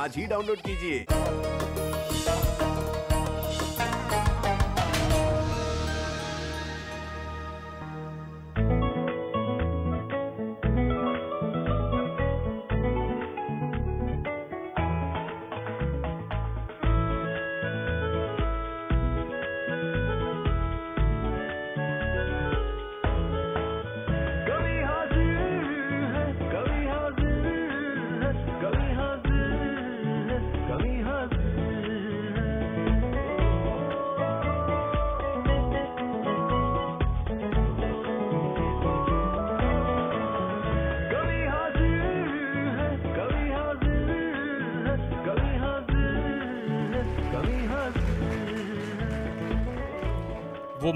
आज ही डाउनलोड कीजिए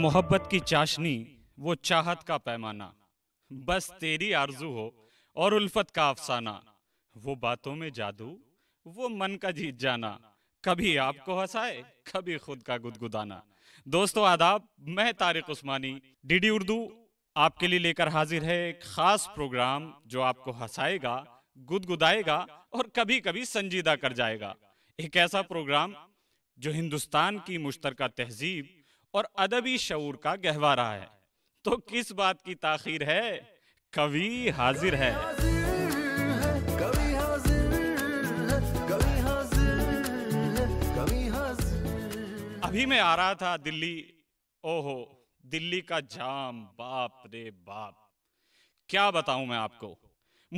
मोहब्बत की चाशनी वो चाहत का पैमाना बस तेरी आरजू हो और उल्फत का अफसाना वो बातों में जादू वो मन का जीत जाना कभी आपको हंसाए कभी खुद का गुदगुदाना दोस्तों आदाब मैं तारिक उस्मानी डीडी उर्दू आपके लिए लेकर हाजिर है एक खास प्रोग्राम जो आपको हंसाएगा गुदगुदाएगा और कभी कभी संजीदा कर जाएगा एक ऐसा प्रोग्राम जो हिंदुस्तान की मुश्तरका तहजीब और अदबी शूर का गहवारा है तो किस बात की ताखिर है कवि हाजिर है अभी मैं आ रहा था दिल्ली ओहो दिल्ली का जाम बाप रे बाप क्या बताऊं मैं आपको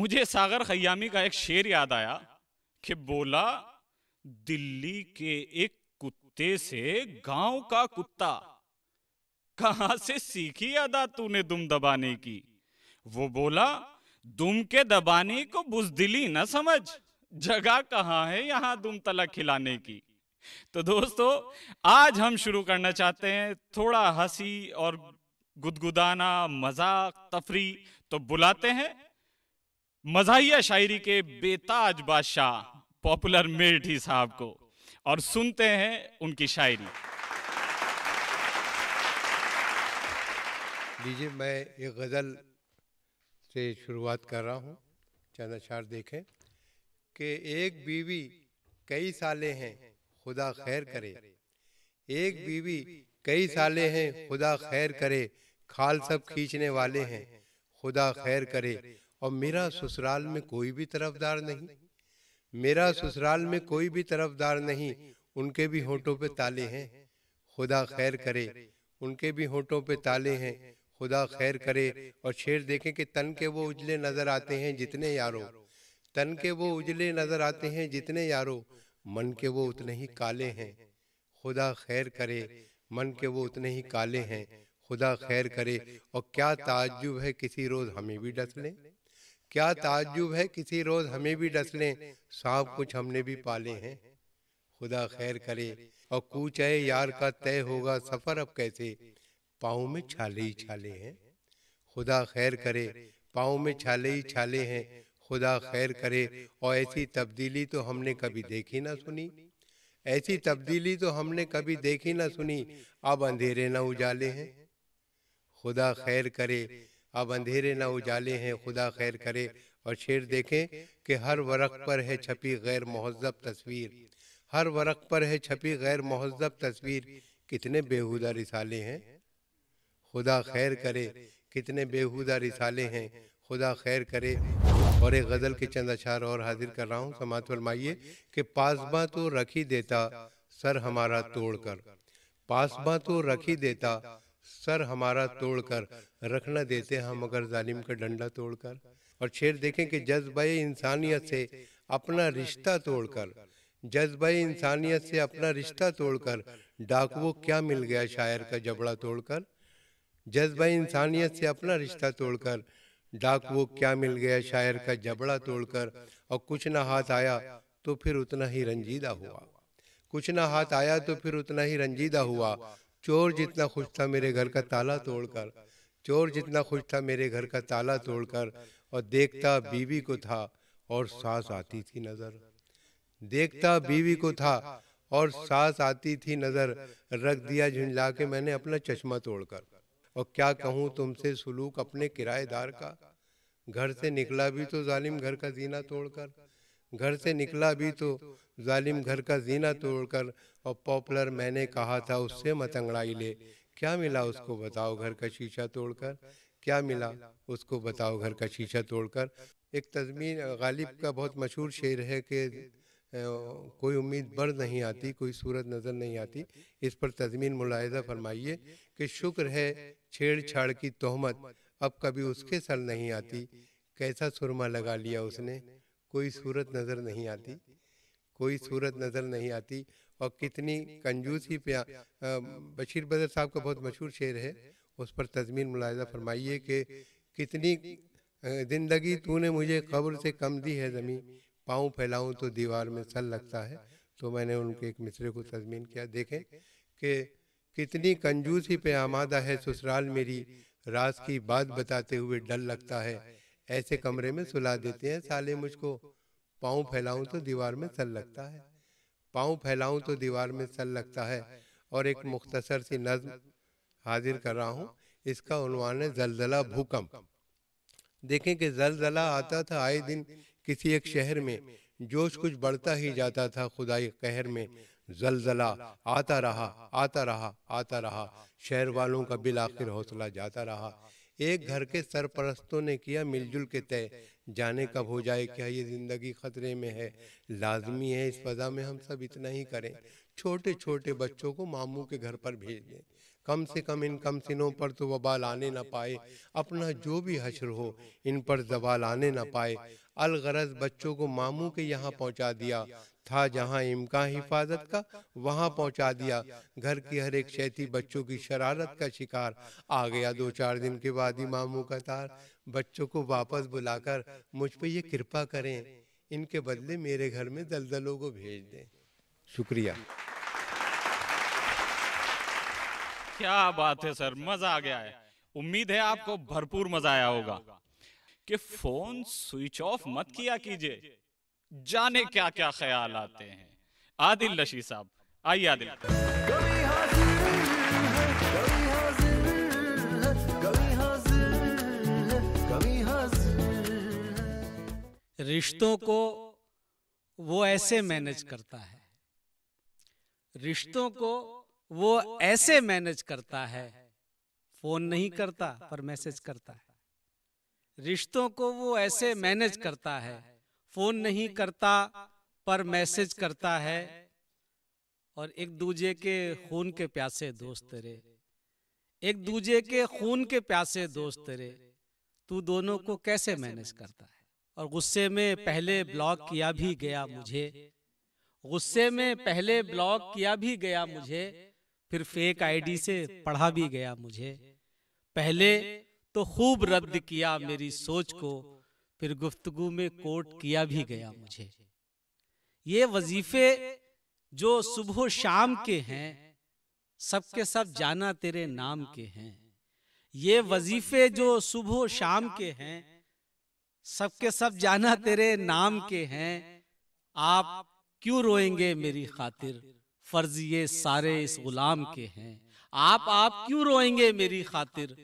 मुझे सागर खयामी का एक शेर याद आया कि बोला दिल्ली के एक कुत्ते से गांव का कुत्ता कहां से सीखी अदा तूने दुम दबाने की वो बोला दुम के दबाने को बुजदिली न समझ जगह कहां है यहां दुम तला खिलाने की तो दोस्तों आज हम शुरू करना चाहते हैं थोड़ा हंसी और गुदगुदाना मजाक तफरी तो बुलाते हैं मजाहिया शायरी के बेताज बादशाह पॉपुलर मेरठी साहब को और सुनते हैं उनकी शायरी लीजिए मैं ये गज़ल से शुरुआत कर रहा हूँ चंद अशार देखें कि एक बीवी कई साले हैं खुदा खैर करे एक बीवी कई साले हैं खुदा खैर करे खाल सब खींचने वाले हैं खुदा खैर करे और मेरा ससुराल में कोई भी तरफदार नहीं मेरा ससुराल में कोई भी तरफदार नहीं उनके भी होठों पे ताले हैं खुदा खैर करे उनके भी होठों पे ताले हैं खुदा खैर करे और शेर देखें कि तन के वो उजले नजर आते हैं जितने यारों तन के वो उजले नजर आते हैं जितने यारो मन के वो उतने ही काले हैं खुदा खैर करे मन के वो उतने ही काले हैं खुदा खैर करे और क्या ताज्जुब है किसी रोज हमें भी डस लें क्या ताजुब है किसी रोज हमें भी डस लें सांप कुछ हमने भी पाले हैं खुदा खैर करे और कूच है यार का तय होगा सफर अब कैसे पाओ में छाले ही छाले हैं खुदा खैर करे पाओ में छाले ही छाले हैं खुदा खैर करे और ऐसी तब्दीली तो हमने कभी देखी ना सुनी ऐसी तब्दीली तो हमने कभी देखी ना सुनी अब अंधेरे ना उजाले हैं खुदा खैर करे अब अंधेरे ना उजाले हैं खुदा खैर करे और शेर देखें कि हर वरक पर है छपी गैर महजब तस्वीर हर वरक पर है छपी गैर महजब तस्वीर कितने बेहुदा रिसाले हैं खुदा खैर करे कितने बेहुदा रिसाले हैं खुदा खैर करे और एक गज़ल के चंद अशार और हाजिर कर रहा हूँ समात फरमाइए कि पासबा तो रख ही देता सर हमारा तोड़ कर पासबा तो रख ही देता सर हमारा तोड़ कर रखना देते हम अगर जालिम का डंडा तोड़कर और शेर देखें कि जज्बा इंसानियत से अपना रिश्ता तोड़कर जज्बा इंसानियत से अपना रिश्ता तोड़कर डाकुओं क्या मिल गया शायर का जबड़ा तोड़कर जज्बा इंसानियत से अपना रिश्ता तोड़कर डाकुओं क्या मिल गया शायर का जबड़ा तोड़कर और कुछ ना हाथ आया तो फिर उतना ही रंजीदा हुआ कुछ ना हाथ आया तो फिर उतना ही रंजीदा हुआ चोर जितना खुश था मेरे घर का ताला तोड़कर चोर जितना खुश था मेरे घर का ताला तोड़कर और देखता बीवी को था और सांस आती थी नजर देखता बीवी को था और सांस आती थी नजर रख दिया झुंझला के मैंने अपना चश्मा तोड़कर और क्या कहूँ तुमसे सुलूक अपने किराएदार का घर से निकला भी तो जालिम घर का जीना तोड़कर घर से निकला भी तो जालिम घर का जीना तोड़कर और पॉपुलर मैंने कहा था उससे मतंगड़ाई ले क्या मिला उसको बताओ घर का शीशा तोड़कर क्या मिला उसको बताओ घर का शीशा तोड़कर एक तजमीन गालिब का बहुत मशहूर शेर है कि कोई उम्मीद बढ़ नहीं आती कोई सूरत नज़र नहीं आती इस पर तजमीन मुलायजा फरमाइए कि शुक्र है छेड़छाड़ की तोहमत अब कभी उसके सर नहीं आती कैसा सुरमा लगा लिया उसने कोई सूरत नज़र नहीं आती कोई सूरत नज़र नहीं आती और कितनी कंजूसी पे बशीर बदर साहब का बहुत मशहूर शेर है उस पर तजमीन मुलायजा फरमाइए कि कितनी ज़िंदगी तूने मुझे खबर से कम दी है ज़मीन पाँव फैलाऊँ तो दीवार में सल लगता है तो मैंने उनके एक मिसरे को तजमीन किया देखें कि कितनी कंजूसी पे आमादा है ससुराल मेरी रास की बात बताते हुए डर लगता है ऐसे कमरे में सुला देते हैं साले मुझको पाँव फैलाऊं तो दीवार में सल लगता है पाँव फैलाऊं तो दीवार में सल लगता है और एक मुख्तसर सी नज्म हाजिर कर रहा हूँ इसका उनवान है जलजला भूकंप देखें कि जलजला आता था आए दिन किसी एक शहर में जोश कुछ बढ़ता ही जाता था खुदाई कहर में जलजला आता रहा आता रहा आता रहा शहर वालों का बिल आखिर हौसला जाता रहा एक घर के सरपरस्तों ने किया मिलजुल के तय जाने कब हो जाए क्या ये जिंदगी खतरे में है लाजमी है इस फजा में हम सब इतना ही करें छोटे छोटे बच्चों को मामू के घर पर भेज दें कम से कम इन कम सिनों पर तो वबाल आने ना पाए अपना जो भी हशर हो इन पर जवाल आने ना पाए अलगरज बच्चों को मामू के यहाँ पहुँचा दिया था जहां इमका हिफाजत का वहां पहुंचा दिया घर की हर एक शैती बच्चों की शरारत का शिकार आ गया दो चार दिन के बाद ही मामू का तार बच्चों को वापस बुलाकर मुझ पर ये कृपा करें इनके बदले मेरे घर में दलदलों को भेज दें शुक्रिया क्या बात है सर मजा आ गया है उम्मीद है आपको भरपूर मजा आया होगा कि फोन स्विच ऑफ मत किया कीजिए जाने क्या क्या ख्याल आते हैं आदिल रशी साहब आइए आदिल रिश्तों को वो ऐसे मैनेज करता है रिश्तों को वो ऐसे मैनेज करता है फोन नहीं करता पर मैसेज करता है रिश्तों को वो ऐसे मैनेज करता है फोन नहीं करता पर मैसेज करता है और एक दूजे के खून के प्यासे दोस्त तेरे एक दूजे के खून के प्यासे दोस्त तेरे तू दोनों को कैसे मैनेज करता है और गुस्से में पहले ब्लॉक किया भी गया मुझे गुस्से में पहले ब्लॉक किया भी गया मुझे फिर फेक आईडी से पढ़ा भी गया मुझे पहले तो, तो खूब रद्द किया मेरी सोच को फिर गुफ्तगु में कोट किया भी गया मुझे ये वजीफे जो सुबह शाम के हैं सबके सब जाना तेरे नाम के हैं ये वजीफे जो सुबह शाम के हैं सबके सब जाना तेरे नाम के हैं आप क्यों रोएंगे मेरी खातिर ये सारे इस गुलाम के हैं आप आप क्यों रोएंगे मेरी खातिर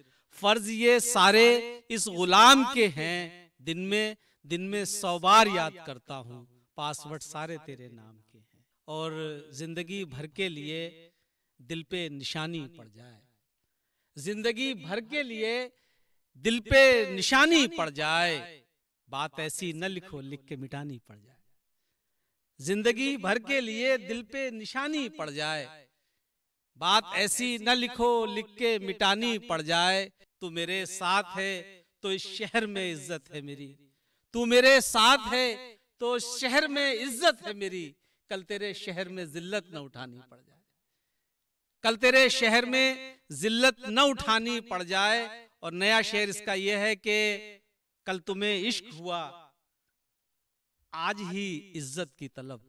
फर्ज ये सारे इस गुलाम के हैं दिन में दिन में सौ बार याद करता हूँ पासवर्ड सारे तेरे नाम के हैं और जिंदगी भर के लिए दिल पे निशानी पड़ जाए जिंदगी भर के लिए दिल पे निशानी पड़ जाए बात ऐसी न लिखो लिख के मिटानी पड़ जाए जिंदगी भर के लिए दिल पे निशानी पड़ जाए बात ऐसी न लिखो लिख के मिटानी पड़ जाए तू मेरे साथ है तो, तो इस शहर में इज्जत है मेरी तू मेरे साथ है तो, तो शहर में इज्जत है मेरी कल तेरे शहर में जिल्लत न उठानी पड़ जाए कल तेरे शहर में जिल्लत न उठानी पड़ जाए और नया शहर इसका यह है कि कल तुम्हें इश्क हुआ आज ही इज्जत की तलब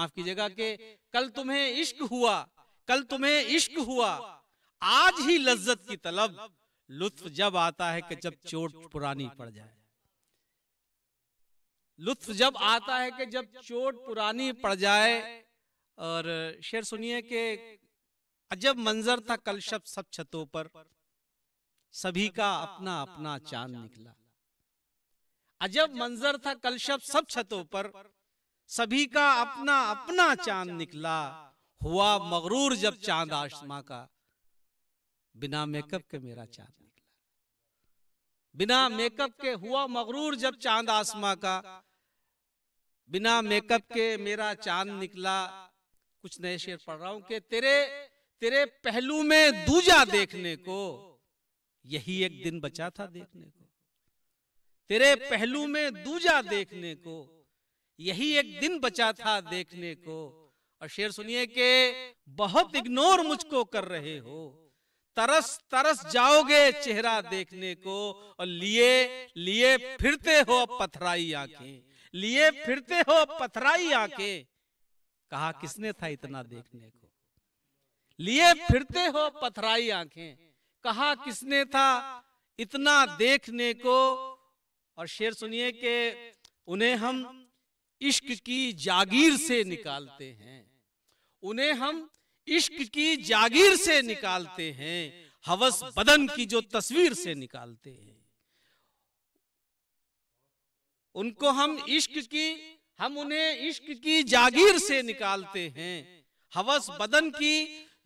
माफ कीजिएगा कि कल तुम्हें इश्क हुआ कल तुम्हें इश्क हुआ आज ही लज्जत की तलब लुत्फ जब आता है कि जब चोट पुरानी पड़ जाए लुत्फ जब आता है कि जब चोट पुरानी पड़ जाए और शेर सुनिए कि अजब मंजर था कल शब सब छतों पर सभी का अपना अपना चांद निकला अजब मंजर था कल शब सब छतों पर सभी का अपना अपना चांद निकला हुआ मगरूर जब चांद आसमां का बिना मेकअप के मेरा चांद निकला बिना मेकअप के हुआ मगरूर जब चांद आसमां का बिना मेकअप के मेरा चांद निकला कुछ नए शेर पढ़ रहा हूं कि तेरे तेरे पहलू में दूजा देखने को यही एक दिन बचा था देखने को तेरे पहलू में दूजा देखने को यही एक दिन बचा था देखने को और शेर सुनिए कि बहुत इग्नोर मुझको कर रहे हो तरस तरस जाओगे चेहरा देखने को और लिए लिए फिरते हो पथराई आंखें लिए फिरते हो पथराई आंखें कहा किसने था इतना देखने को लिए फिरते हो पथराई आंखें कहा किसने था इतना देखने को और शेर सुनिए कि उन्हें हम इश्क की जागीर से निकालते हैं उन्हें हम इश्क की जागीर से निकालते हैं हवस बदन की जो तस्वीर से निकालते हैं उनको हम इश्क की हम उन्हें इश्क की जागीर से निकालते हैं हवस बदन की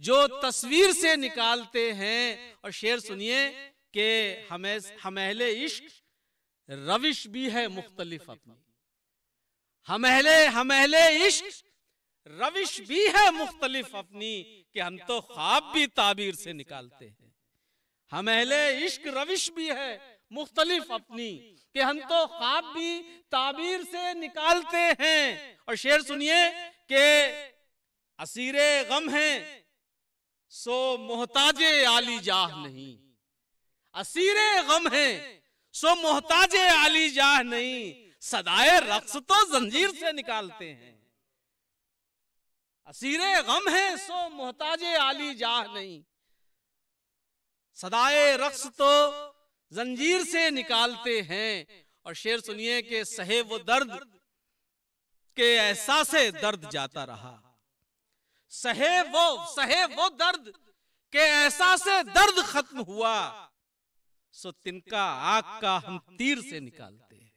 जो तस्वीर से निकालते हैं और शेर सुनिए कि हमें हम अहले इश्क रविश भी है मुख्तलिफ अपनी हम अहले हम अहले इश्क रविश भी है मुख्तलिफ अपनी कि हम तो ख्वाब भी ताबीर से निकालते हैं हम अहले इश्क रविश भी है मुख्तलिफ अपनी कि हम तो ख्वाब भी ताबीर से निकालते हैं और शेर सुनिए कि असीर गम है सो मोहताजे आली जाह नहीं असीर गम है सो मोहताजे आली जाह नहीं सदाए रक्स तो जंजीर से निकालते हैं असीरे गम है सो मोहताजे आली जाह नहीं सदाए रक्स तो जंजीर से निकालते हैं और शेर सुनिए के सहे वो दर्द के ऐसा से दर्द जाता रहा सहे वो सहे वो दर्द के ऐसा से दर्द खत्म हुआ सो तिनका आग का हम तीर से निकालते हैं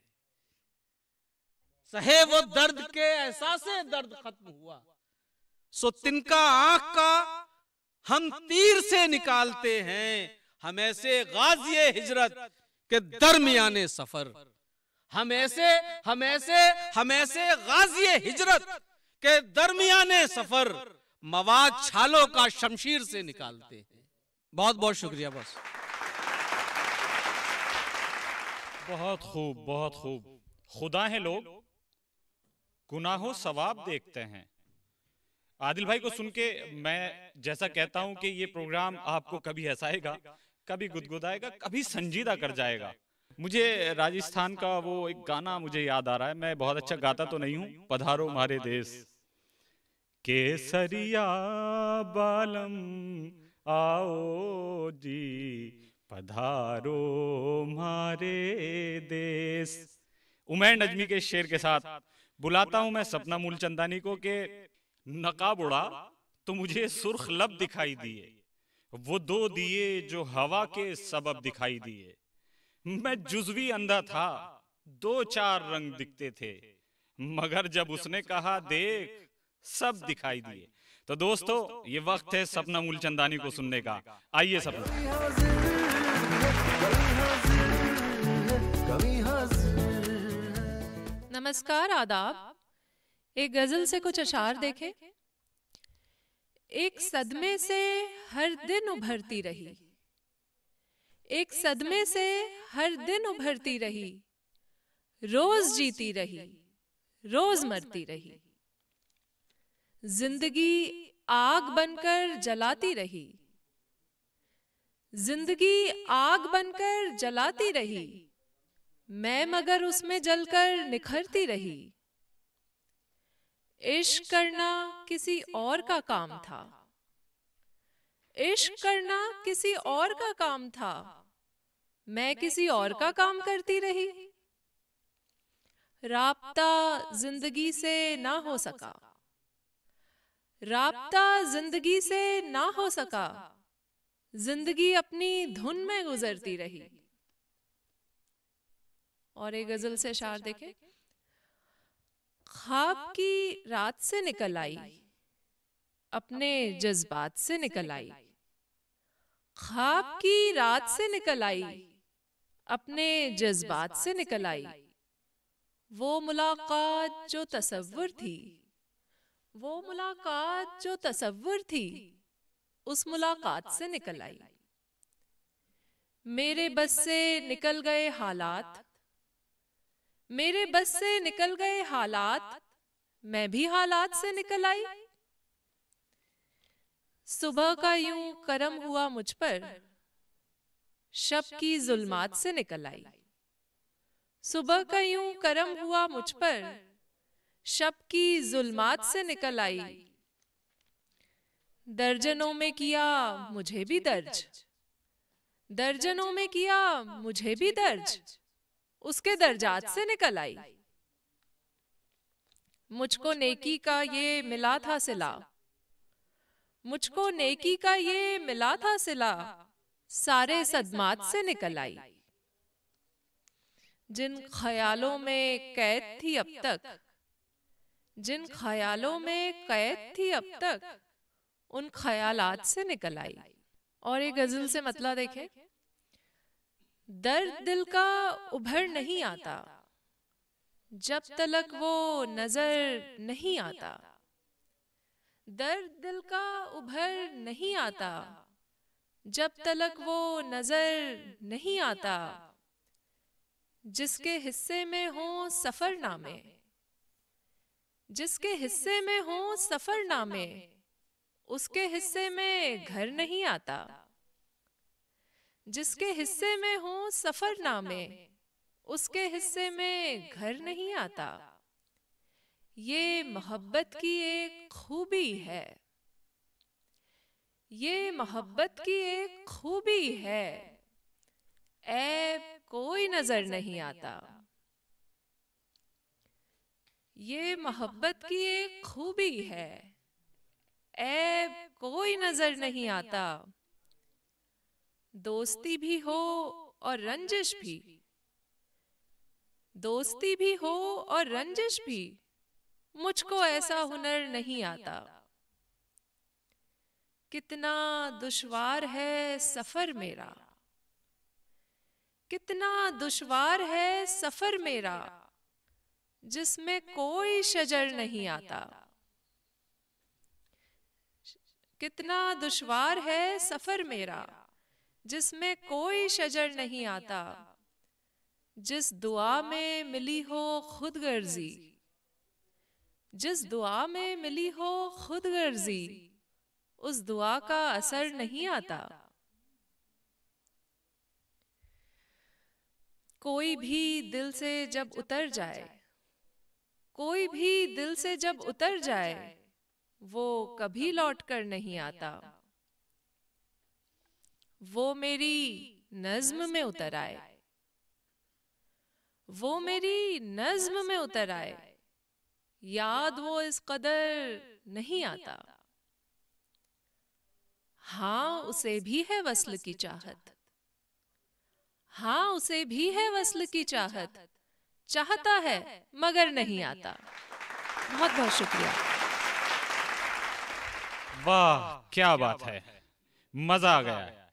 सहे वो दर्द के ऐसा से दर्द खत्म हुआ सो तिनका आंख का हम तीर से निकालते हैं हम ऐसे गाजिए हिजरत के दरमियाने सफर हम ऐसे हम ऐसे हम ऐसे गाजिए हिजरत के दरमियाने सफर मवाद छालों का शमशीर से निकालते हैं बहुत बहुत शुक्रिया बस बहुत खूब बहुत खूब खुदा है लोग गुनाहों सवाब देखते हैं आदिल भाई को सुन के मैं जैसा कहता हूं कि ये प्रोग्राम आपको कभी हंसाएगा कभी गुदगुदाएगा कभी संजीदा कर जाएगा मुझे राजस्थान का वो एक गाना मुझे याद आ रहा है मैं बहुत अच्छा, अच्छा गाता तो, तो नहीं हूँ पधारो मारे देश केसरिया बालम आओ जी पधारो मारे देश उमैर नजमी के शेर के साथ बुलाता हूं मैं सपना मूलचंदानी को के नकाब उड़ा तो मुझे सुर्ख लब दिखाई दिए वो दो दिए जो हवा के सबब दिखाई दिए मैं जुजवी अंधा था दो चार रंग दिखते थे मगर जब उसने कहा देख सब दिखाई दिए तो दोस्तों ये वक्त है सपना मूलचंदानी को सुनने का आइए सपना नमस्कार आदाब एक गजल से कुछ अशार देखें एक सदमे से हर दिन उभरती रही एक सदमे से हर दिन उभरती रही रोज जीती रही रोज मरती रही जिंदगी आग बनकर जलाती रही जिंदगी आग बनकर जलाती रही मैं मगर उसमें जलकर निखरती रही इश्क करना किसी और का काम था इश्क करना किसी और का काम था मैं किसी और का काम करती रही राबता जिंदगी से ना हो सका राबता जिंदगी से ना हो सका जिंदगी अपनी धुन में गुजरती रही और एक गजल से शार देखें ख्वाब की रात से निकल आई अपने जज्बात से निकल आई ख्वाब की रात से निकल आई अपने जज्बात से निकल आई वो मुलाकात जो तस्वुर थी वो मुलाकात जो तस्वुर थी उस मुलाकात से निकल आई मेरे बस से निकल गए हालात मेरे बस से निकल गए हालात मैं भी हालात से निकल आई सुबह का यूं करम हुआ मुझ पर शब की जुलमात से निकल आई सुबह का यूं करम हुआ मुझ पर शब की जुलमात से निकल आई दर्जनों में किया मुझे भी दर्ज दर्जनों में किया मुझे भी दर्ज उसके दर्जात से निकल आई मुझको नेकी का ये मिला था सिला मुझको नेकी का ये मिला था सिला सारे सदमात से निकल आई जिन ख्यालों में कैद थी अब तक जिन ख्यालों में कैद थी अब तक उन ख्यालात से निकल आई और एक गजल से मतला मतलब देखे दर्द दिल का उभर नहीं आता जब तलक वो नजर नहीं आता दर्द दिल का उभर नहीं आता जब तलक वो नजर नहीं आता जिसके हिस्से में हो सफरनामे जिसके हिस्से में हो सफरनामे उसके हिस्से में घर नहीं आता जिसके हिस्से में हो सफरनामे उसके हिस्से में घर नहीं आता ये मोहब्बत की एक खूबी है ये मोहब्बत की एक खूबी है ऐब कोई नजर नहीं आता ये मोहब्बत की एक खूबी है ऐब कोई नजर नहीं आता दोस्ती भी हो और रंजिश भी दोस्ती भी हो और रंजिश भी मुझको ऐसा हुनर नहीं आता कितना दुश्वार है सफर मेरा कितना दुश्वार है सफर मेरा जिसमें कोई शजर नहीं आता कितना दुश्वार है सफर मेरा जिसमें कोई शजर नहीं आता जिस दुआ में मिली हो खुद गर्जी जिस दुआ में मिली हो खुद गर्जी उस दुआ का असर नहीं आता कोई भी दिल से जब उतर जाए कोई भी दिल से जब उतर जाए वो कभी लौट कर नहीं आता वो मेरी नज्म में उतर आए वो मेरी नज्म में उतर आए याद वो इस कदर नहीं आता हाँ उसे भी है वसल की चाहत हाँ उसे भी है वसल की चाहत चाहता है मगर नहीं आता बहुत बहुत शुक्रिया वाह क्या बात है मजा आ गया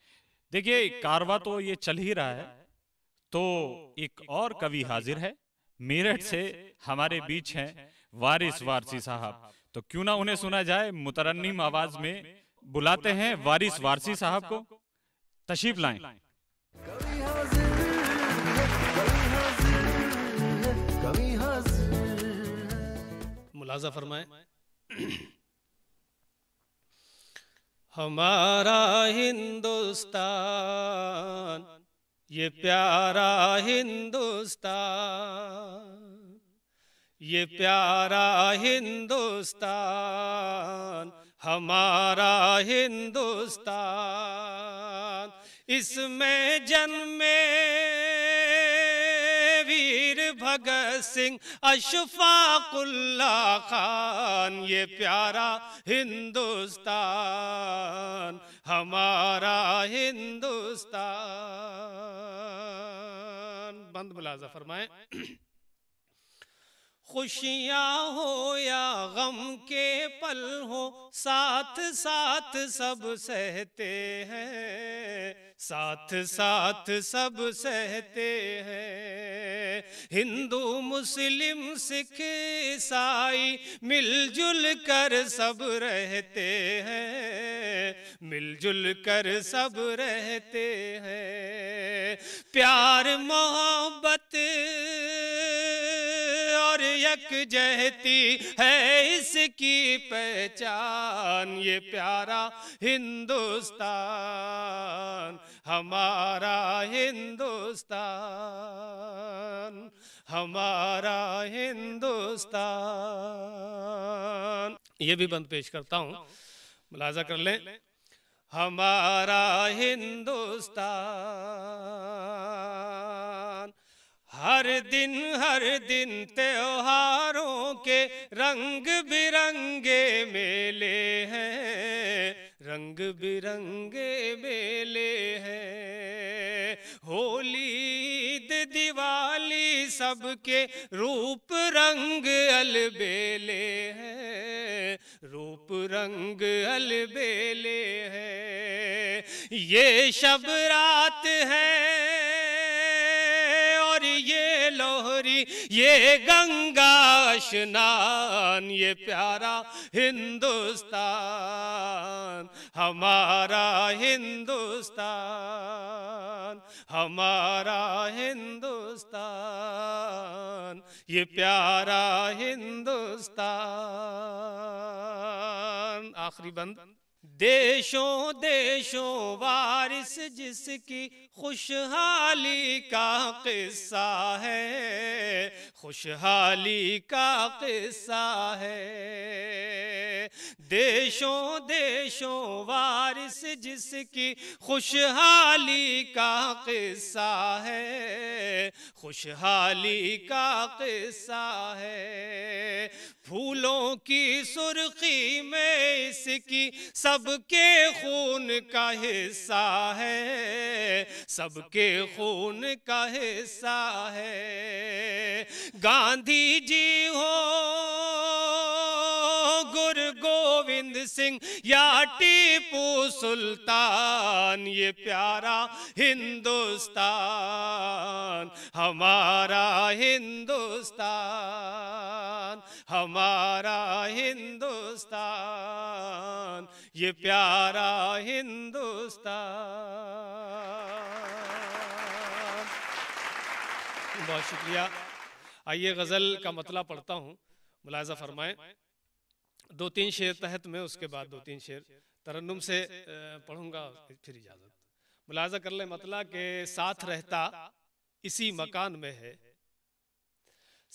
देखिए कारवा तो ये चल ही रहा है तो एक और कवि हाजिर है मेरठ से हमारे बीच हैं वारिस वारसी साहब तो क्यों ना उन्हें सुना जाए मुतरन्निम आवाज में बुलाते हैं वारिस वारसी साहब को तशीफ लाए मुलाजा फरमाए हमारा हिंदुस्तान ये प्यारा हिंदुस्तान ये प्यारा हिंदुस्तान हमारा हिंदुस्तान इसमें जन्मे भगत सिंह अशफाकुल्ला खान ये प्यारा हिंदुस्तान हमारा हिंदुस्तान बंद मुलाजा फरमाए खुशियाँ हो या गम के पल हो साथ साथ सब सहते हैं साथ साथ सब सहते हैं हिंदू मुस्लिम सिख ईसाई मिलजुल कर सब रहते हैं मिलजुल कर सब रहते हैं प्यार मोहब्बत जहती है इसकी पहचान ये प्यारा हिंदुस्तान हमारा हिंदुस्तान हमारा हिंदुस्तान ये भी बंद पेश करता हूँ मुलाजा कर लें हमारा हिंदुस्तान हर दिन हर दिन त्योहारों के रंग बिरंगे मेले हैं रंग बिरंगे मेले हैं होली ईद दिवाली सबके रूप रंग अलबेले हैं रूप रंग अलबेले हैं ये शब रात है लोहरी ये गंगा स्नान ये प्यारा हिंदुस्तान हमारा हिंदुस्तान हमारा हिंदुस्तान ये प्यारा हिंदुस्तान आखिरी बंद देशों देशों वारिस जिसकी खुशहाली का किस्सा है खुशहाली का किस्सा है देशों देशों वारिस जिसकी खुशहाली का किस्सा है खुशहाली का किस्सा है फूलों की सुर्खी में इसकी सबके खून का हिस्सा है सबके खून का हिस्सा है गांधी जी हो सिंह या टीपू सुल्तान ये प्यारा हिंदुस्तान हमारा हिंदुस्तान हमारा हिंदुस्तान ये प्यारा हिंदुस्तान बहुत शुक्रिया आइए गज़ल का मतला पढ़ता हूँ मुलायजा फरमाएं दो तीन शेर तहत में उसके बाद दो तीन शेर तरन्नुम से पढ़ूंगा फिर इजाजत मुलाजा कर ले मतला के साथ रहता इसी मकान में है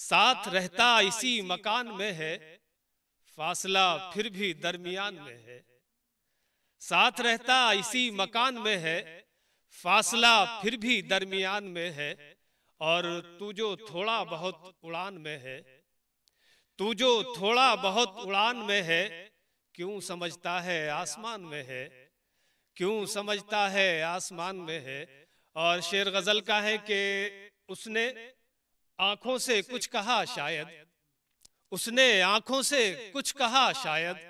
साथ रहता इसी मकान में है फासला फिर भी दरमियान में है साथ रहता इसी मकान में है फासला फिर भी दरमियान में है और तू जो थोड़ा बहुत उड़ान में है तू जो थोड़ा बहुत उड़ान में है क्यों समझता है आसमान में है क्यों समझता है आसमान में है और शेर गजल का है कि उसने आंखों से कुछ कहा शायद उसने आंखों से कुछ कहा शायद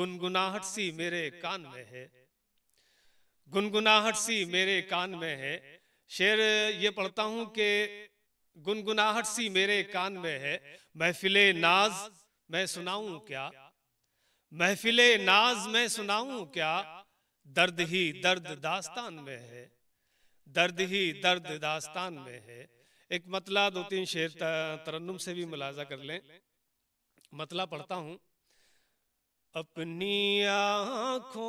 गुनगुनाहट सी मेरे कान में है गुनगुनाहट सी मेरे कान में है शेर ये पढ़ता हूं कि गुनगुनाहट सी मेरे कान में है महफिल नाज मैं सुनाऊ क्या महफिल नाज मैं सुनाऊ क्या दर्द ही दर्द दास्तान में है दर्द ही दर्द दास्तान में है एक मतला दो तीन शेर तरन्नुम से भी मुलाजा कर लें मतला पढ़ता हूं अपनी आंखों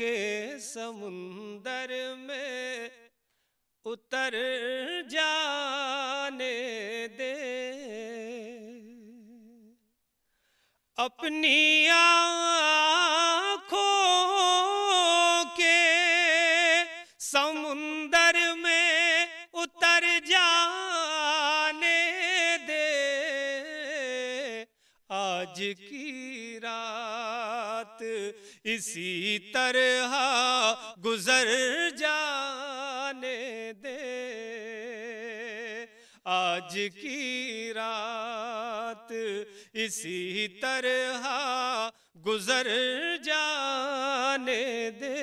के समुंदर में उतर जाने दे अपनी आँखों के समुंदर में उतर जाने दे आज की रात इसी तरह गुजर जाने दे आज की रात इसी तरह गुजर जाने दे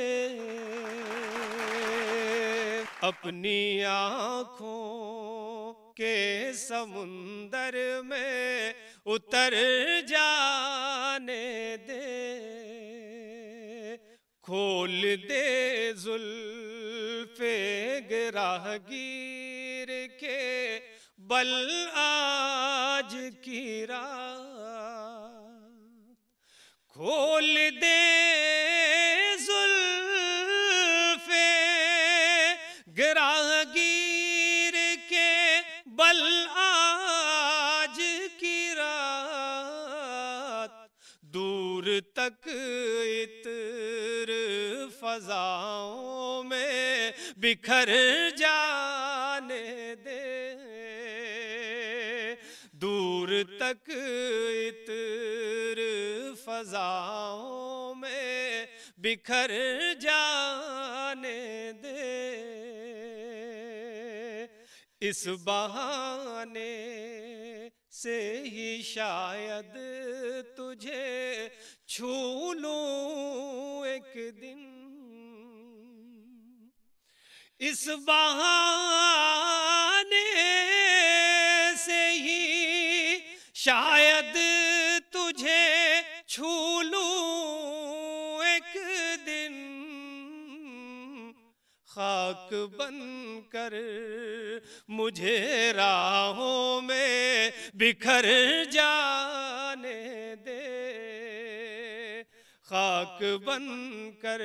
अपनी आँखों के समुंदर में उतर जाने दे खोल दे जुल्फे गिरागी बल आज की रात खोल दे जुल्फे गिरागीर के बल आज की रात दूर तक इतर फजाओं में बिखर जा फ़जाओं में बिखर जाने दे इस बहाने से ही शायद तुझे छू लूं एक दिन इस बहाने से ही शायद तुझे छू एक दिन खाक बन कर मुझे राहों में बिखर जाने दे खाक बन कर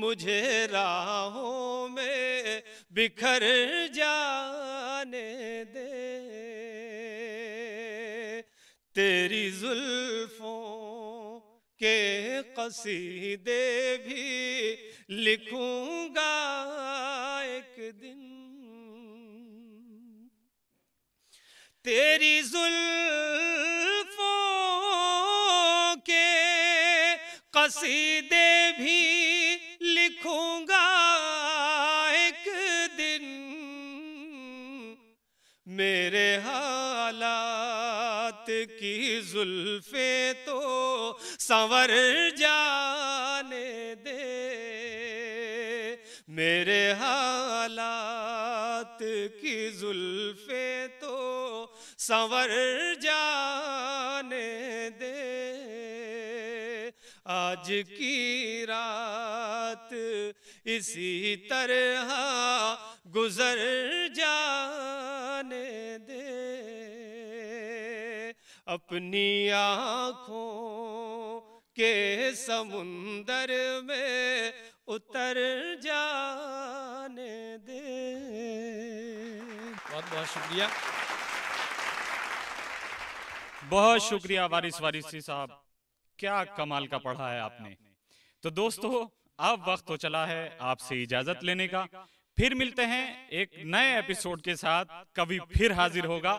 मुझे राहों में बिखर जाने दे तेरी जुल्फ के कसीदे भी लिखूंगा एक दिन तेरी जुल्फों के कसीदे भी लिखूंगा एक दिन मेरे हालात की जुल्फे तो संवर जाने दे मेरे हालात की जुल्फे तो संवर जाने दे आज की रात इसी तरह गुजर जाने दे अपनी आँखों के समुंदर में उतर जाने दे बहुत बहुत शुक्रिया बहुत शुक्रिया वारिस वारिसी साहब क्या कमाल का पढ़ा है आपने तो दोस्तों अब वक्त तो चला है आपसे इजाजत लेने का फिर मिलते हैं एक नए एपिसोड के साथ कभी फिर हाजिर होगा